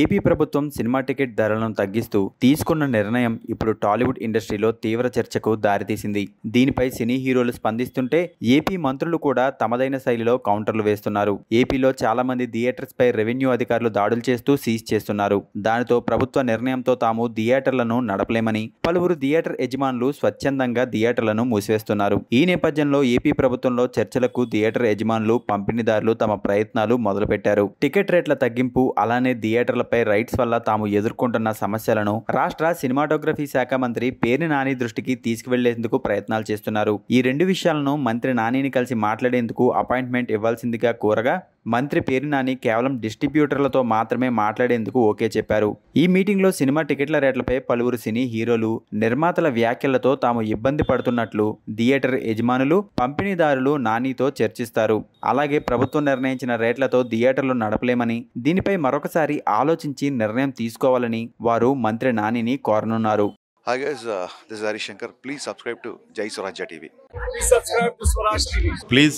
AP ప్రభుత్వం cinema ticket ధరలను తగ్గిస్తూ తీసుకున్న నిర్ణయం ఇప్పుడు టాలీవుడ్ ఇండస్ట్రీలో తీవ్ర చర్చకు దారితీసింది దీనిపై సినీ హీరోలు స్పందిస్తుంటే ఏపీ మంత్రులు కూడా తమదైన శైలిలో కౌంటర్లు వేస్తున్నారు ఏపీలో చాలా మంది థియేటర్స్ పై రెవెన్యూ అధికారులు దాడులు చేస్తూ సీజ్ చేస్తున్నారు దానితో ప్రభుత్వ నిర్ణయంతో తాము థియేటర్లను నడపలేమని పలువురు థియేటర్ యజమానులు స్వచ్ఛందంగా థియేటర్లను మూసివేస్తున్నారు ఈ నేపథ్యంలో ఏపీ ప్రభుత్వంలో చర్చలకు థియేటర్ యజమానులు పంపిణీదారులు తమ ప్రయత్నాలు మొదలుపెట్టారు టికెట్ రేట్ల తగ్గింపు అలానే థియేటర్ థియేటర్లపై రైట్స్ వల్ల తాము ఎదుర్కొంటున్న సమస్యలను రాష్ట్ర సినిమాటోగ్రఫీ శాఖ మంత్రి పేరు నాని దృష్టికి తీసుకువెళ్లేందుకు ప్రయత్నాలు చేస్తున్నారు ఈ రెండు విషయాలను మంత్రి నానిని కలిసి మాట్లాడేందుకు అపాయింట్మెంట్ ఇవ్వాల్సిందిగా కోరగా మంత్రి పేరినాని కేవలం డిస్ట్రిబ్యూటర్లతో మాత్రమే మాట్లాడేందుకు ఓకే చెప్పారు ఈ మీటింగ్లో సినిమా టికెట్ల రేట్లపై పలువురు సినీ హీరోలు నిర్మాతల వ్యాఖ్యలతో తాము ఇబ్బంది పడుతున్నట్లు థియేటర్ యజమానులు పంపిణీదారులు నానితో చర్చిస్తారు అలాగే ప్రభుత్వం నిర్ణయించిన రేట్లతో థియేటర్లు నడపలేమని దీనిపై మరొకసారి ఆలోచించి నిర్ణయం తీసుకోవాలని వారు మంత్రి నానిని కోరనున్నారు Hi guys, uh, this is Harish Shankar. Please subscribe to Jai TV. Please subscribe to Swaraj TV. Please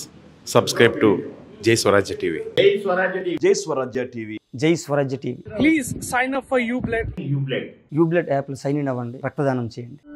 subscribe to జై స్వరాజ్య టీవీ జై స్వరాజ్య టీవీ జై స్వరాజ్య టీవీ జై Swarajya TV please sign up for U blood U blood U blood app లో sign in అవ్వండి రక్తదానం చేయండి